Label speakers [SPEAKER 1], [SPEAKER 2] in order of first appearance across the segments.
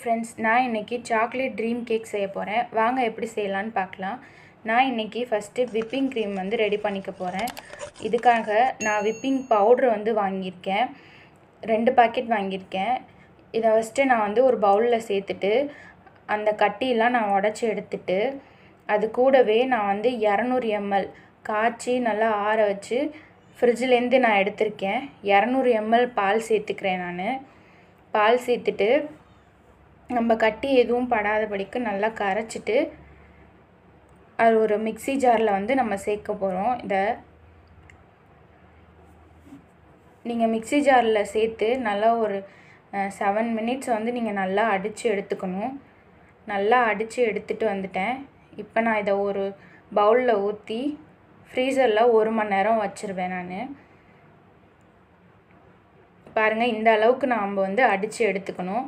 [SPEAKER 1] friends நான் இன்றைக்கி chocolate dream cake செய்ய போகிறேன் வாங்க எப்படி செய்யலான்னு பார்க்கலாம் நான் இன்றைக்கி ஃபஸ்ட்டு விப்பிங் க்ரீம் வந்து ரெடி பண்ணிக்க போகிறேன் இதுக்காக நான் விப்பிங் பவுடர் வந்து வாங்கியிருக்கேன் ரெண்டு பாக்கெட் வாங்கியிருக்கேன் இதை ஃபஸ்ட்டு நான் வந்து ஒரு பவுலில் சேர்த்துட்டு அந்த கட்டியெல்லாம் நான் உடச்சி எடுத்துட்டு அது கூடவே நான் வந்து இரநூறு எம்எல் காய்ச்சி நல்லா ஆற வச்சு ஃப்ரிட்ஜிலேருந்து நான் எடுத்திருக்கேன் இரநூறு எம்எல் பால் சேர்த்துக்கிறேன் நான் பால் சேர்த்துட்டு நம்ம கட்டி எதுவும் படாதபடிக்கு நல்லா கரைச்சிட்டு அது ஒரு மிக்சி ஜாரில் வந்து நம்ம சேர்க்க போகிறோம் இதை நீங்கள் மிக்சி ஜாரில் சேர்த்து நல்லா ஒரு செவன் மினிட்ஸ் வந்து நீங்கள் நல்லா அடித்து எடுத்துக்கணும் நல்லா அடித்து எடுத்துகிட்டு வந்துட்டேன் இப்போ நான் இதை ஒரு பவுலில் ஊற்றி ஃப்ரீசரில் ஒரு மணி நேரம் வச்சுருவேன் நான் பாருங்கள் இந்த அளவுக்கு நாம் வந்து அடித்து எடுத்துக்கணும்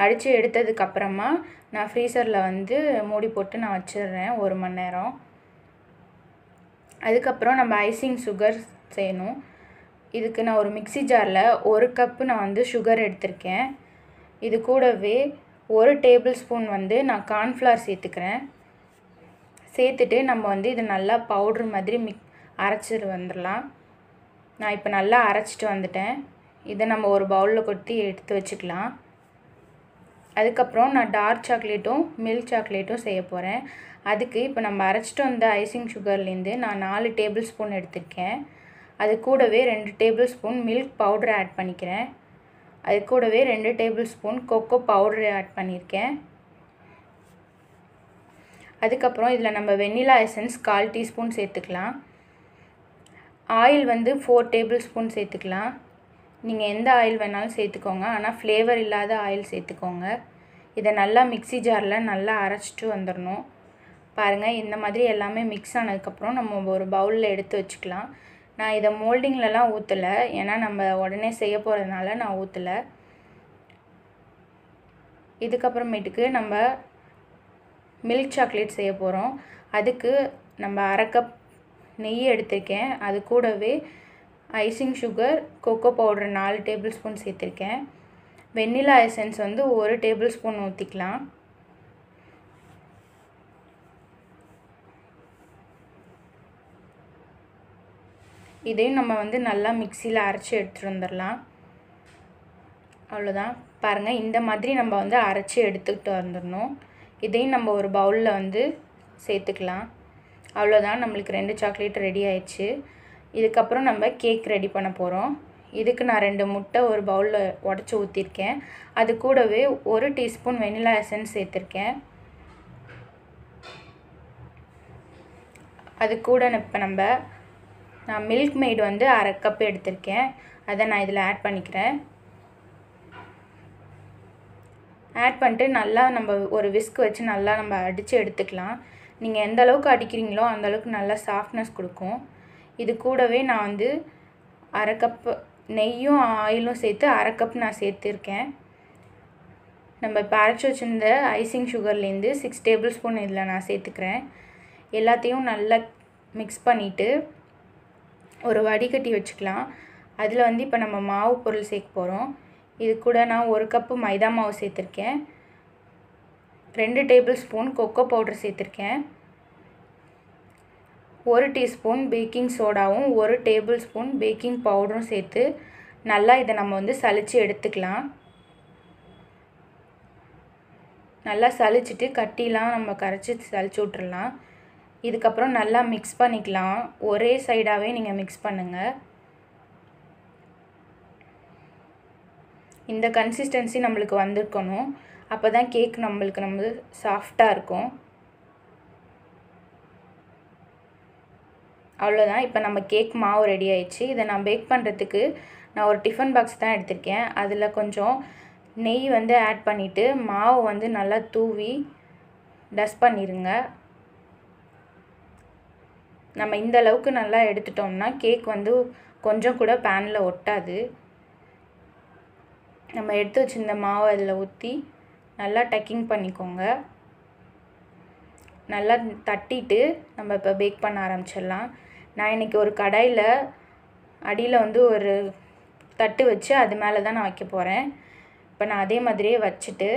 [SPEAKER 1] அடித்து எடுத்ததுக்கப்புறமா நான் ஃப்ரீசரில் வந்து மூடி போட்டு நான் வச்சிடுறேன் ஒரு மணி நேரம் அதுக்கப்புறம் நம்ம ஐசிங் சுகர் செய்யணும் இதுக்கு நான் ஒரு மிக்சி ஜாரில் ஒரு கப்பு நான் வந்து சுகர் எடுத்திருக்கேன் இது கூடவே ஒரு டேபிள் ஸ்பூன் வந்து நான் கார்ன்ஃப்ளவர் சேர்த்துக்கிறேன் சேர்த்துட்டு நம்ம வந்து இது நல்லா பவுட்ரு மாதிரி மிக் அரைச்சிட்டு வந்துடலாம் நான் இப்போ நல்லா அரைச்சிட்டு வந்துட்டேன் இதை நம்ம ஒரு பவுலில் கொட்டி எடுத்து வச்சுக்கலாம் அதுக்கப்புறம் நான் டார்க் சாக்லேட்டும் மில்க் சாக்லேட்டும் செய்ய போகிறேன் அதுக்கு இப்போ நம்ம அரைச்சிட்டு வந்த ஐசிங் சுகர்லேருந்து நான் நாலு டேபிள் ஸ்பூன் எடுத்திருக்கேன் அது கூடவே ரெண்டு tablespoon milk powder add பண்ணிக்கிறேன் அது கூடவே ரெண்டு tablespoon cocoa powder add பண்ணியிருக்கேன் அதுக்கப்புறம் இதில் நம்ம வெண்ணிலா எசன்ஸ் கால் டீஸ்பூன் சேர்த்துக்கலாம் ஆயில் வந்து ஃபோர் டேபிள் ஸ்பூன் சேர்த்துக்கலாம் நீங்கள் எந்த ஆயில் வேணாலும் சேர்த்துக்கோங்க ஆனால் ஃப்ளேவர் இல்லாத ஆயில் சேர்த்துக்கோங்க இதை நல்லா மிக்சி ஜாரில் நல்லா அரைச்சிட்டு வந்துடணும் பாருங்கள் இந்த மாதிரி எல்லாமே மிக்ஸ் ஆனதுக்கப்புறம் நம்ம ஒரு பவுலில் எடுத்து வச்சுக்கலாம் நான் இதை மோல்டிங்லலாம் ஊற்றலை ஏன்னா நம்ம உடனே செய்ய போகிறதுனால நான் ஊற்றலை இதுக்கப்புறமேட்டுக்கு நம்ம மில்க் சாக்லேட் செய்ய போகிறோம் அதுக்கு நம்ம அரை கப் நெய் எடுத்திருக்கேன் அது கூடவே ஐசிங் சுகர் கொக்கோ பவுடர் நாலு டேபிள் ஸ்பூன் சேர்த்துருக்கேன் வெண்ணிலா எசன்ஸ் வந்து ஒரு டேபிள் ஸ்பூன் ஊற்றிக்கலாம் இதையும் நம்ம வந்து நல்லா மிக்சியில் அரைச்சி எடுத்துகிட்டு வந்துடலாம் அவ்வளோதான் பாருங்கள் இந்த மாதிரி நம்ம வந்து அரைச்சி எடுத்துக்கிட்டு வந்துடணும் இதையும் நம்ம ஒரு பவுலில் வந்து சேர்த்துக்கலாம் அவ்வளோதான் நம்மளுக்கு ரெண்டு சாக்லேட் ரெடி ஆயிடுச்சு இதுக்கப்புறம் நம்ம கேக் ரெடி பண்ண போகிறோம் இதுக்கு நான் ரெண்டு முட்டை ஒரு பவுலில் உடச்சி ஊற்றிருக்கேன் அது கூடவே ஒரு டீஸ்பூன் வெனிலா எசன்ஸ் சேர்த்துருக்கேன் அது கூட இப்போ நம்ம நான் மில்க் மெய்டு வந்து அரை கப் எடுத்திருக்கேன் அதை நான் இதில் ஆட் பண்ணிக்கிறேன் ஆட் பண்ணிட்டு நல்லா நம்ம ஒரு விஸ்க் வச்சு நல்லா நம்ம அடித்து எடுத்துக்கலாம் நீங்கள் எந்த அளவுக்கு அடிக்கிறீங்களோ அந்தளவுக்கு நல்லா சாஃப்ட்னஸ் கொடுக்கும் இது கூடவே நான் வந்து அரை கப்பு நெய்யும் ஆயிலும் சேர்த்து அரை கப் நான் சேர்த்துருக்கேன் நம்ம இப்போ அரைச்சி வச்சுருந்த ஐசிங் சுகர்லேருந்து சிக்ஸ் டேபிள் ஸ்பூன் இதில் நான் சேர்த்துக்கிறேன் எல்லாத்தையும் நல்லா மிக்ஸ் பண்ணிவிட்டு ஒரு வடிகட்டி வச்சுக்கலாம் அதில் வந்து இப்போ நம்ம மாவு பொருள் சேர்க்க போகிறோம் இது கூட நான் ஒரு கப்பு மைதா மாவு சேர்த்துருக்கேன் ரெண்டு டேபிள் ஸ்பூன் கொக்கோ பவுடர் சேர்த்துருக்கேன் ஒரு டீஸ்பூன் பேக்கிங் சோடாவும் ஒரு டேபிள் ஸ்பூன் பேக்கிங் பவுடரும் சேர்த்து நல்லா இதை நம்ம வந்து சளிச்சு எடுத்துக்கலாம் நல்லா சளிச்சுட்டு கட்டிலாம் நம்ம கரைச்சி சளிச்சு விட்றலாம் இதுக்கப்புறம் நல்லா மிக்ஸ் பண்ணிக்கலாம் ஒரே சைடாகவே நீங்கள் மிக்ஸ் பண்ணுங்கள் இந்த கன்சிஸ்டன்சி நம்மளுக்கு வந்திருக்கணும் அப்போ தான் கேக் நம்மளுக்கு நம்ம சாஃப்டாக இருக்கும் அவ்வளோதான் இப்போ நம்ம கேக் மாவு ரெடி ஆயிடுச்சு இதை நான் பேக் பண்ணுறதுக்கு நான் ஒரு டிஃபன் பாக்ஸ் தான் எடுத்திருக்கேன் அதில் கொஞ்சம் நெய் வந்து ஆட் பண்ணிவிட்டு மாவு வந்து நல்லா தூவி டஸ்ட் பண்ணிடுங்க நம்ம இந்த அளவுக்கு நல்லா எடுத்துட்டோம்னா கேக் வந்து கொஞ்சம் கூட பேனில் ஒட்டாது நம்ம எடுத்து வச்சுருந்த மாவை அதில் ஊற்றி நல்லா டக்கிங் பண்ணிக்கோங்க நல்லா தட்டிட்டு நம்ம இப்போ பேக் பண்ண ஆரம்பிச்சிடலாம் நான் இன்றைக்கி ஒரு கடாயில் அடியில் வந்து ஒரு தட்டு வச்சு அது மேலே தான் நான் வைக்க போகிறேன் இப்போ நான் அதே மாதிரியே வச்சுட்டு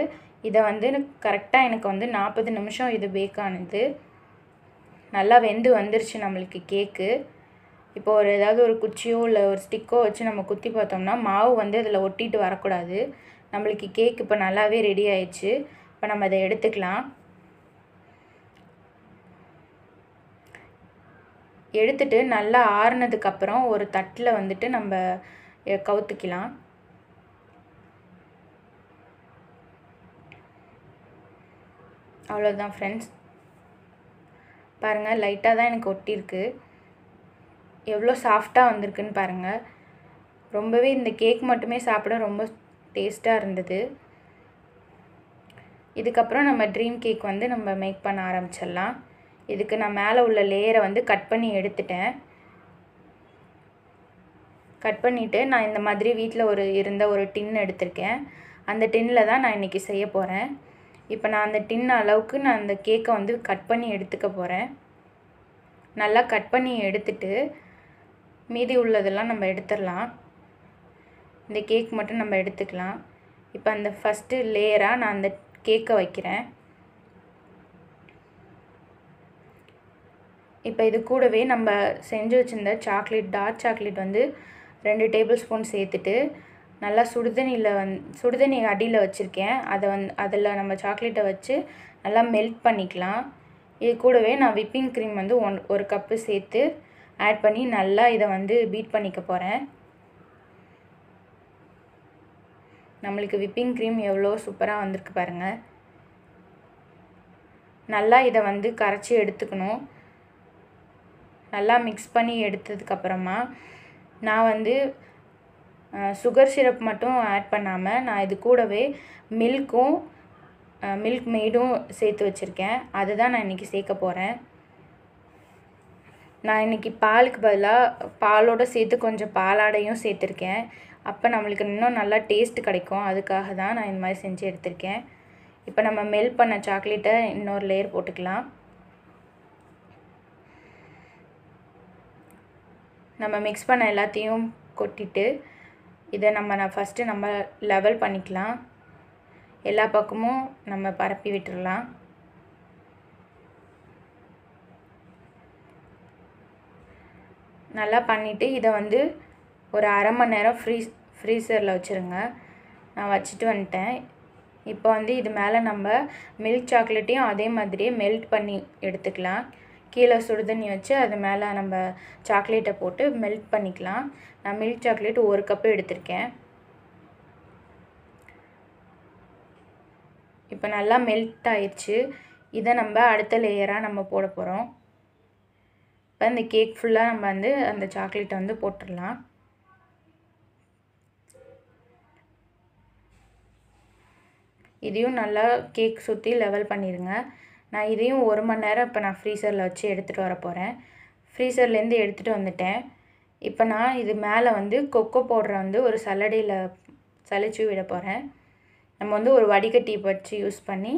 [SPEAKER 1] இதை வந்து கரெக்டாக எனக்கு வந்து நாற்பது நிமிஷம் இது பேக் ஆனது நல்லா வெந்து வந்துருச்சு நம்மளுக்கு கேக்கு இப்போ ஒரு ஏதாவது ஒரு குச்சியோ இல்லை ஒரு ஸ்டிக்கோ வச்சு நம்ம குத்தி பார்த்தோம்னா மாவு வந்து அதில் ஒட்டிட்டு வரக்கூடாது நம்மளுக்கு கேக் இப்போ நல்லாவே ரெடி ஆயிடுச்சு இப்போ நம்ம அதை எடுத்துக்கலாம் எடுத்துட்டு நல்லா ஆறுனதுக்கப்புறம் ஒரு தட்டில் வந்துட்டு நம்ம கவுத்துக்கலாம் அவ்வளோதான் ஃப்ரெண்ட்ஸ் பாருங்கள் லைட்டாக தான் எனக்கு ஒட்டியிருக்கு எவ்வளோ சாஃப்டாக வந்திருக்குன்னு பாருங்கள் ரொம்பவே இந்த கேக் மட்டுமே சாப்பிட ரொம்ப டேஸ்ட்டாக இருந்தது இதுக்கப்புறம் நம்ம ட்ரீம் கேக் வந்து நம்ம மேக் பண்ண ஆரம்பிச்சிடலாம் இதுக்கு நான் மேலே உள்ள லேயரை வந்து கட் பண்ணி எடுத்துட்டேன் கட் பண்ணிவிட்டு நான் இந்த மாதிரி வீட்டில் ஒரு இருந்த ஒரு டின் எடுத்திருக்கேன் அந்த டின்னில் தான் நான் இன்றைக்கி செய்ய போகிறேன் இப்போ நான் அந்த டின் அளவுக்கு நான் அந்த கேக்கை வந்து கட் பண்ணி எடுத்துக்க போகிறேன் நல்லா கட் பண்ணி எடுத்துட்டு மீதி உள்ளதெல்லாம் நம்ம எடுத்துடலாம் இந்த கேக் மட்டும் நம்ம எடுத்துக்கலாம் இப்போ அந்த ஃபஸ்ட்டு லேயராக நான் அந்த கேக்கை வைக்கிறேன் இப்போ இது கூடவே நம்ம செஞ்சு வச்சுருந்த சாக்லேட் டார்க் சாக்லேட் வந்து ரெண்டு டேபிள் ஸ்பூன் சேர்த்துட்டு நல்லா சுடுதண்ணியில் வந் சுடுதண்ணி அடியில் வச்சுருக்கேன் அதை வந் அதில் நம்ம சாக்லேட்டை வச்சு நல்லா மெல்ட் பண்ணிக்கலாம் இது கூடவே நான் விப்பிங் க்ரீம் வந்து ஒன் ஒரு கப்பு சேர்த்து ஆட் பண்ணி நல்லா இதை வந்து பீட் பண்ணிக்க போகிறேன் நம்மளுக்கு விப்பிங் க்ரீம் எவ்வளோ சூப்பராக வந்திருக்கு பாருங்கள் நல்லா இதை வந்து கரைச்சி எடுத்துக்கணும் நல்லா மிக்ஸ் பண்ணி எடுத்ததுக்கப்புறமா நான் வந்து சுகர் சிரப் மட்டும் ஆட் பண்ணாமல் நான் இது கூடவே மில்க்கும் மில்க் மெய்டும் சேர்த்து வச்சுருக்கேன் அதை தான் நான் இன்றைக்கி சேர்க்க போகிறேன் நான் இன்றைக்கி பாலுக்கு பதிலாக பாலோடு சேர்த்து கொஞ்சம் பாலாடையும் சேர்த்துருக்கேன் அப்போ நம்மளுக்கு இன்னும் நல்லா டேஸ்ட் கிடைக்கும் அதுக்காக தான் நான் இந்த மாதிரி செஞ்சு எடுத்திருக்கேன் இப்போ நம்ம மெல்ட் பண்ண சாக்லேட்டை இன்னொரு லேயர் போட்டுக்கலாம் நம்ம மிக்ஸ் பண்ண எல்லாத்தையும் கொட்டிட்டு இதை நம்ம நான் ஃபஸ்ட்டு நம்ம லெவல் பண்ணிக்கலாம் எல்லா பக்கமும் நம்ம பரப்பி விட்டுடலாம் நல்லா பண்ணிவிட்டு இதை வந்து ஒரு அரை மணி நேரம் ஃப்ரீஸ் ஃப்ரீசரில் வச்சுருங்க நான் வச்சுட்டு வந்துட்டேன் இப்போ வந்து இது மேலே நம்ம மில்க் சாக்லேட்டையும் அதே மாதிரியே மெல்ட் பண்ணி எடுத்துக்கலாம் கீழே சுடுதண்ணி வச்சு அது மேலே நம்ம சாக்லேட்டை போட்டு மெல்ட் பண்ணிக்கலாம் நான் மில்க் சாக்லேட் ஒரு கப்பு எடுத்திருக்கேன் இப்போ நல்லா மெல்ட் ஆயிடுச்சு இதை நம்ம அடுத்த லேயராக நம்ம போட போகிறோம் இப்போ இந்த கேக் ஃபுல்லாக நம்ம வந்து அந்த சாக்லேட்டை வந்து போட்டுடலாம் இதையும் நல்லா கேக் சுற்றி லெவல் பண்ணிடுங்க நான் இதையும் ஒரு மணி நேரம் இப்போ நான் ஃப்ரீசரில் வச்சு எடுத்துகிட்டு வர போகிறேன் ஃப்ரீசர்லேருந்து எடுத்துகிட்டு வந்துட்டேன் இப்போ நான் இது மேலே வந்து கொக்கோ பவுடரை வந்து ஒரு சல்லடையில் சளிச்சு விட போகிறேன் நம்ம வந்து ஒரு வடிகட்டி வச்சு யூஸ் பண்ணி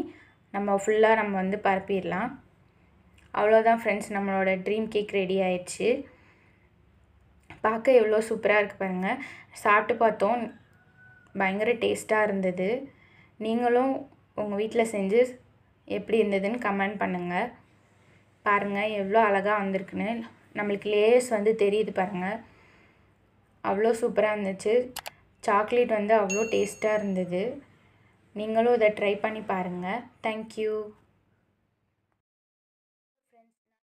[SPEAKER 1] நம்ம ஃபுல்லாக நம்ம வந்து பரப்பிடலாம் அவ்வளோதான் ஃப்ரெண்ட்ஸ் நம்மளோட ட்ரீம் கேக் ரெடி ஆயிடுச்சு பார்க்க எவ்வளோ சூப்பராக இருக்குது பாருங்கள் சாப்பிட்டு பார்த்தோம் பயங்கர டேஸ்ட்டாக இருந்தது நீங்களும் உங்கள் வீட்டில் செஞ்சு எப்படி இருந்ததுன்னு கமெண்ட் பண்ணுங்கள் பாருங்கள் எவ்வளோ அழகாக வந்திருக்குன்னு நம்மளுக்கு லேஸ் வந்து தெரியுது பாருங்கள் அவ்வளோ சூப்பராக இருந்துச்சு சாக்லேட் வந்து அவ்வளோ டேஸ்ட்டாக இருந்தது நீங்களும் இதை ட்ரை பண்ணி பாருங்கள் தேங்க்யூ